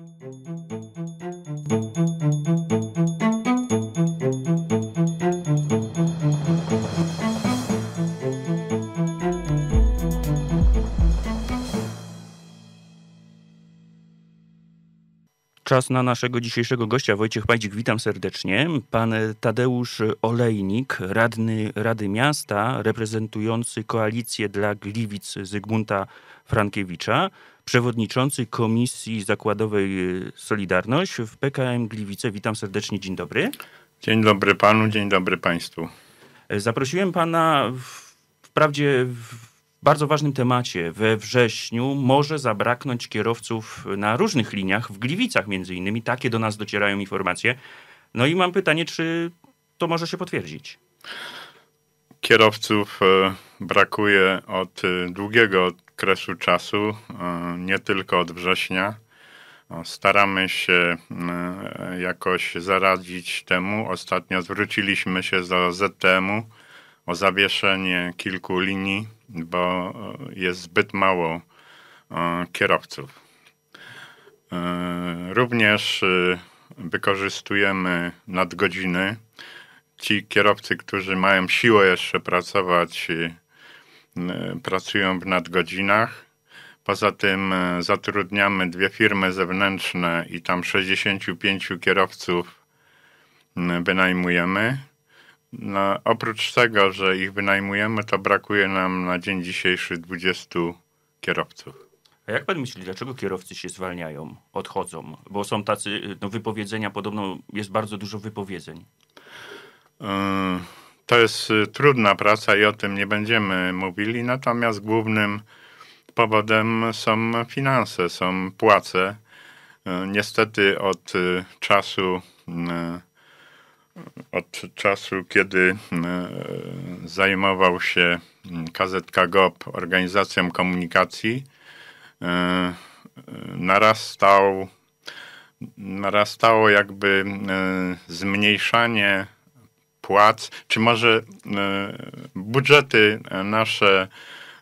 Thank you. Czas na naszego dzisiejszego gościa, Wojciech Pajdzik, witam serdecznie. Pan Tadeusz Olejnik, radny Rady Miasta, reprezentujący koalicję dla Gliwic Zygmunta Frankiewicza, przewodniczący Komisji Zakładowej Solidarność w PKM Gliwice. Witam serdecznie, dzień dobry. Dzień dobry panu, dzień dobry państwu. Zaprosiłem pana w, wprawdzie w bardzo ważnym temacie. We wrześniu może zabraknąć kierowców na różnych liniach, w Gliwicach między innymi. Takie do nas docierają informacje. No i mam pytanie, czy to może się potwierdzić? Kierowców e, brakuje od e, długiego okresu czasu, e, nie tylko od września. Staramy się jakoś zaradzić temu. Ostatnio zwróciliśmy się do ZTM-u o zawieszenie kilku linii, bo e, jest zbyt mało e, kierowców. E, również wykorzystujemy nadgodziny. Ci kierowcy, którzy mają siłę jeszcze pracować, pracują w nadgodzinach. Poza tym zatrudniamy dwie firmy zewnętrzne i tam 65 kierowców wynajmujemy. Na, no, oprócz tego, że ich wynajmujemy, to brakuje nam na dzień dzisiejszy 20 kierowców. A jak pan myśli, dlaczego kierowcy się zwalniają, odchodzą? Bo są tacy, no wypowiedzenia, podobno jest bardzo dużo wypowiedzeń. Yy, to jest y, trudna praca i o tym nie będziemy mówili, natomiast głównym powodem są finanse, są płace. Yy, niestety od y, czasu y, od czasu, kiedy e, zajmował się mm, KZK GOP organizacją komunikacji, e, e, narastał, narastało jakby zmniejszanie płac, czy może budżety nasze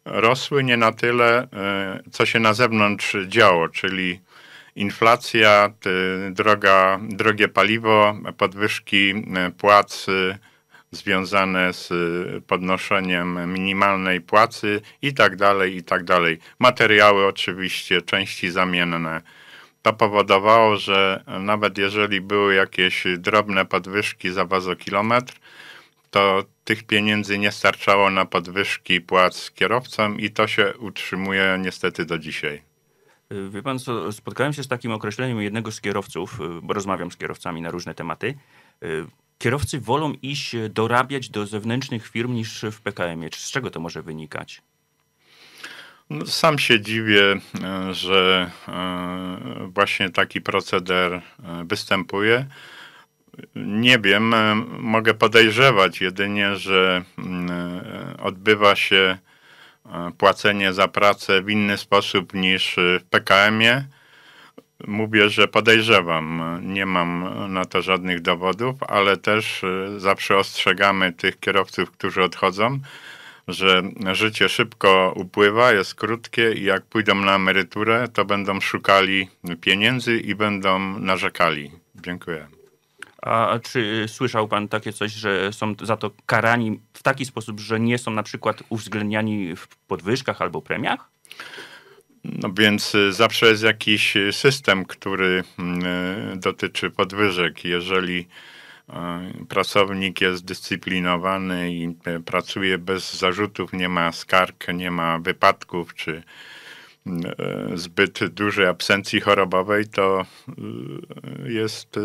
rosły nie na tyle, co się na zewnątrz działo, czyli inflacja, droga, drogie paliwo, podwyżki e, płac związane z e, podnoszeniem minimalnej płacy i tak dalej, i tak dalej. Materiały oczywiście, części zamienne. To powodowało, że nawet jeżeli były jakieś drobne podwyżki za wazokilometr, to tych pieniędzy nie starczało na podwyżki płac kierowcom i to się utrzymuje niestety do dzisiaj. Y, wie pan co, spotkałem się z takim określeniem jednego z kierowców, y, bo rozmawiam z kierowcami na różne tematy. Y, kierowcy wolą iść dorabiać do zewnętrznych firm niż w PKM-ie. Z czego to może wynikać? No, sam się dziwię, że właśnie taki proceder występuje. Nie wiem, mogę podejrzewać jedynie, że mm, odbywa się płacenie za pracę w inny sposób niż w PKM-ie. Mówię, że podejrzewam, nie mam na to żadnych dowodów, ale też e, zawsze ostrzegamy tych kierowców, którzy odchodzą, że życie szybko upływa, jest krótkie i jak pójdą na emeryturę, to będą szukali pieniędzy i będą narzekali. Dziękuję. A czy słyszał pan takie coś, że są za to karani w taki sposób, że nie są na przykład uwzględniani w podwyżkach albo premiach? No więc y, zawsze jest jakiś y, system, który mm, y, dotyczy podwyżek. Jeżeli pracownik jest dyscyplinowany i pracuje bez zarzutów, nie ma skarg, nie ma wypadków czy E, zbyt dużej absencji chorobowej, to e, jest e,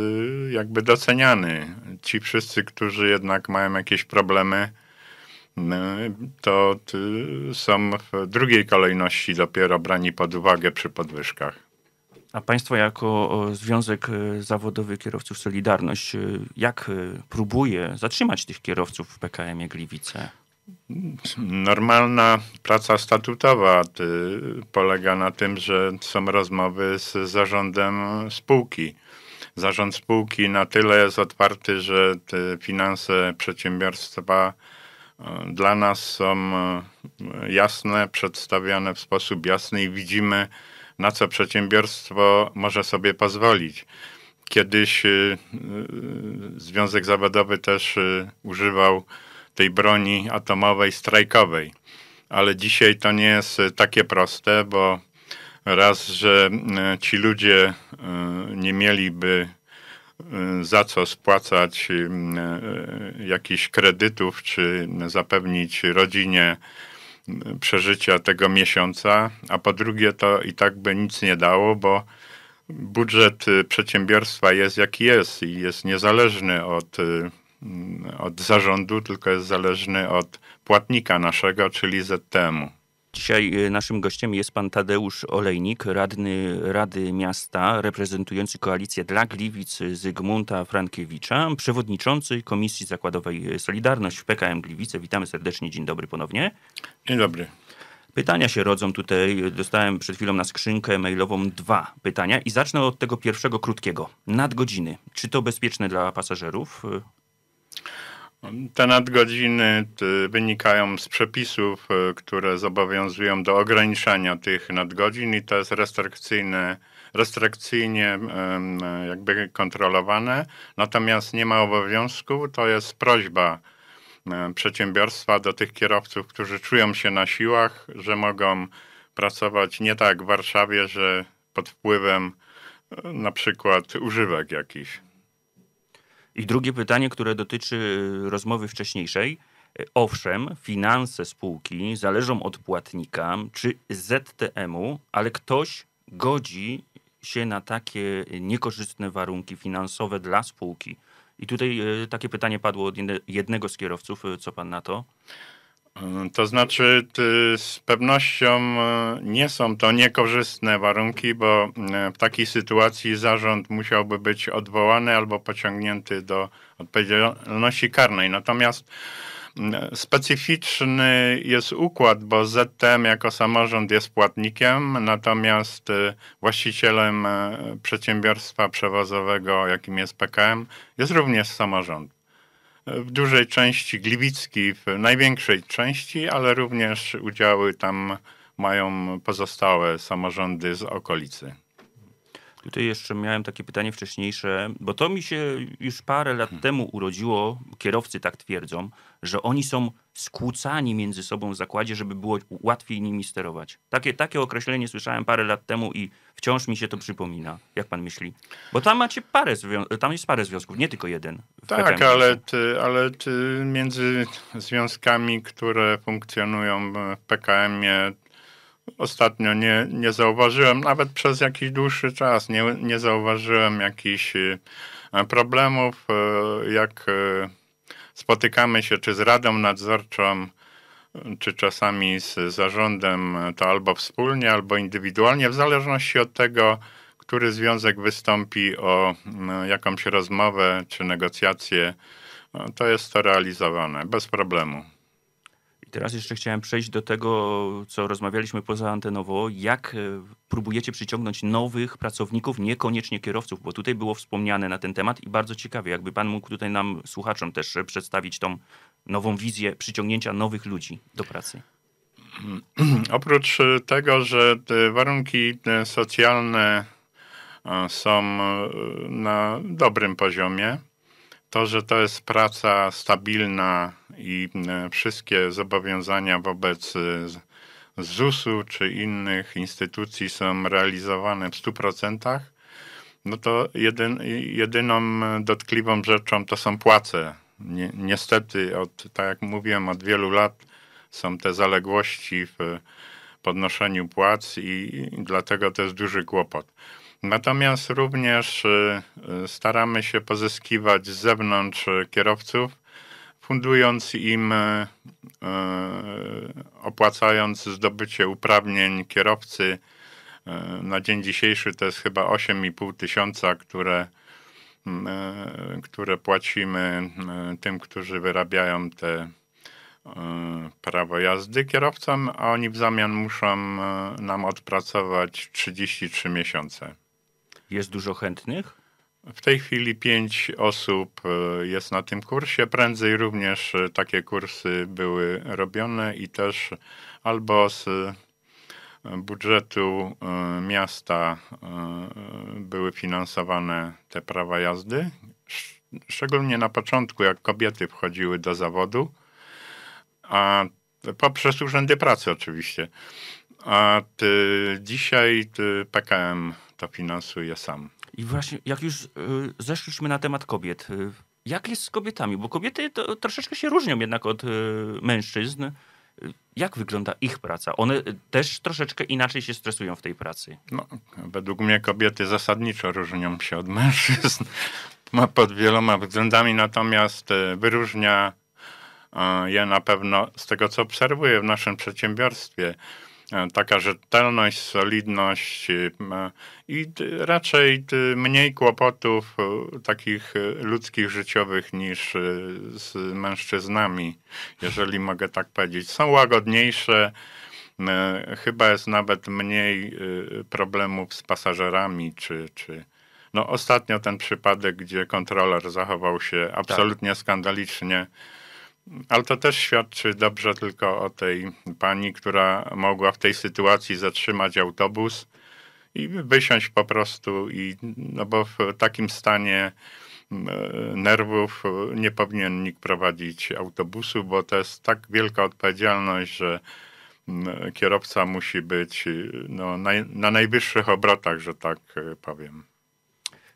jakby doceniany. Ci wszyscy, którzy jednak mają jakieś problemy, to są w drugiej kolejności dopiero brani pod uwagę przy podwyżkach. A Państwo jako Związek Zawodowy Kierowców Solidarność, jak próbuje zatrzymać tych kierowców w PKM Gliwice? Normalna praca statutowa y, polega na tym, że są rozmowy z zarządem spółki. Zarząd spółki na tyle jest otwarty, że finanse przedsiębiorstwa y, dla nas są y, jasne, przedstawiane w sposób jasny i widzimy, na co przedsiębiorstwo może sobie pozwolić. Kiedyś Związek Zawodowy też używał tej broni atomowej strajkowej. Ale dzisiaj to nie jest e, takie proste, bo raz, że e, ci ludzie e, nie mieliby za co spłacać jakichś kredytów, czy zapewnić rodzinie przeżycia tego miesiąca, a po drugie to i tak by nic nie dało, bo budżet przedsiębiorstwa jest jaki jest i jest niezależny od Mm, od zarządu, tylko jest zależny od płatnika naszego, czyli ZTM-u. Dzisiaj y, naszym gościem jest pan Tadeusz Olejnik, radny Rady Miasta, reprezentujący koalicję dla Gliwic Zygmunta Frankiewicza, przewodniczący Komisji Zakładowej Solidarność w PKM Gliwice. Witamy serdecznie, dzień dobry ponownie. Dzień dobry. Pytania się rodzą tutaj. Dostałem przed chwilą na skrzynkę mailową dwa pytania i zacznę od tego pierwszego krótkiego. Nadgodziny. Czy to bezpieczne dla pasażerów? Te nadgodziny y, wynikają z przepisów, y, które zobowiązują do ograniczania tych nadgodzin i to jest restrykcyjne, restrykcyjnie jakby kontrolowane. Natomiast nie ma obowiązku, to jest prośba e, przedsiębiorstwa do tych kierowców, którzy czują się na siłach, że mogą pracować nie tak w Warszawie, że pod wpływem e, na przykład używek jakichś. I drugie pytanie, które dotyczy y, rozmowy wcześniejszej. Y, owszem, finanse spółki zależą od płatnika czy ZTM-u, ale ktoś godzi się na takie niekorzystne warunki finansowe dla spółki. I tutaj y, takie pytanie padło od jednego z kierowców. Co pan na to? To znaczy, z pewnością e, nie są to niekorzystne warunki, bo e, w takiej sytuacji zarząd musiałby być odwołany albo pociągnięty do odpowiedzialności karnej. Natomiast specyficzny jest układ, bo ZTM jako samorząd jest płatnikiem, natomiast e, właścicielem przedsiębiorstwa przewozowego, jakim jest PKM, jest również samorząd w dużej części Gliwicki, w największej części, ale również udziały tam mają pozostałe samorządy z okolicy. Tutaj jeszcze miałem takie pytanie wcześniejsze, bo to mi się już parę lat hmm. temu urodziło, kierowcy tak twierdzą, że oni są skłócani między sobą w zakładzie, żeby było łatwiej nimi sterować. Takie, takie określenie słyszałem parę lat temu i wciąż mi się to przypomina. Jak pan myśli? Bo tam macie parę, tam jest parę związków, nie tylko jeden. Tak, ale, ty, ale ty między związkami, które funkcjonują w PKM-ie, ostatnio nie, nie zauważyłem, nawet przez jakiś dłuższy czas nie, nie zauważyłem jakichś y, problemów, y, jak y, spotykamy się czy z Radą Nadzorczą, czy czasami z zarządem, to albo wspólnie, albo indywidualnie, w zależności od tego, który związek wystąpi o mm, jakąś rozmowę czy negocjację, to jest to realizowane bez problemu. Teraz jeszcze chciałem przejść do tego, co rozmawialiśmy poza antenowo, jak e, próbujecie przyciągnąć nowych pracowników, niekoniecznie kierowców, bo tutaj było wspomniane na ten temat i bardzo ciekawie, jakby pan mógł tutaj nam, słuchaczom też e, przedstawić tą nową wizję przyciągnięcia nowych ludzi do pracy. Oprócz e, tego, że te warunki socjalne są na dobrym poziomie, to, że to jest praca stabilna, i e, wszystkie zobowiązania wobec e, ZUS-u czy innych instytucji są realizowane w 100%, no to jedyn, jedyną e, dotkliwą rzeczą to są płace. niestety, od, tak jak mówiłem, od wielu lat są te zaległości w podnoszeniu płac i dlatego to jest duży kłopot. Natomiast również staramy się pozyskiwać z zewnątrz kierowców, fundując im, e, e, opłacając zdobycie uprawnień kierowcy. E, na dzień dzisiejszy to jest chyba 8,5 tysiąca, które, które płacimy tym, którzy wyrabiają te prawo jazdy kierowcom, a oni w zamian muszą nam odpracować 33 miesiące. Jest dużo chętnych? W tej chwili pięć osób e, jest na tym kursie. Prędzej również e, takie kursy były robione i też albo z e, budżetu miasta były finansowane te prawa jazdy. Szczególnie na początku, jak kobiety wchodziły do zawodu, a poprzez urzędy pracy oczywiście. A ty, dzisiaj ty PKM to finansuje sam. I właśnie, jak już y, zeszliśmy na temat kobiet, y, jak jest z kobietami? Bo kobiety to troszeczkę się różnią jednak od y, mężczyzn. Jak wygląda ich praca? One też troszeczkę inaczej się stresują w tej pracy. No, według mnie kobiety zasadniczo różnią się od mężczyzn pod wieloma względami, natomiast wyróżnia je na pewno z tego, co obserwuję w naszym przedsiębiorstwie E, taka rzetelność, solidność e, i raczej mniej kłopotów e, takich ludzkich, życiowych niż z mężczyznami, jeżeli mogę tak powiedzieć. Są łagodniejsze, chyba jest nawet mniej problemów z pasażerami czy. czy no ostatnio ten przypadek, gdzie kontroler zachował się tak. absolutnie tak. skandalicznie, ale to też świadczy dobrze tylko o tej pani, która mogła w tej sytuacji zatrzymać autobus i wysiąść po prostu i no bo w takim stanie nerwów nie powinien nikt prowadzić autobusu, bo to jest tak wielka odpowiedzialność, że kierowca musi być no, na, na najwyższych obrotach, że tak powiem.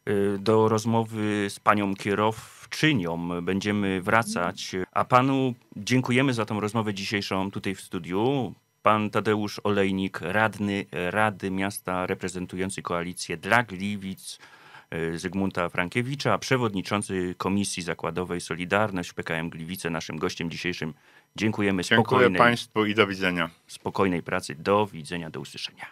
Y, do rozmowy z panią kierowcą sprawczyniom. Będziemy wracać. A panu dziękujemy za tą rozmowę dzisiejszą tutaj w studiu. Pan Tadeusz Olejnik, radny Rady Miasta reprezentujący koalicję dla Gliwic. Y, Zygmunta Frankiewicza, przewodniczący Komisji Zakładowej Solidarność PKM Gliwice, naszym gościem dzisiejszym. Dziękujemy. Dziękuję Państwu i do widzenia. Spokojnej pracy. Do widzenia, do usłyszenia.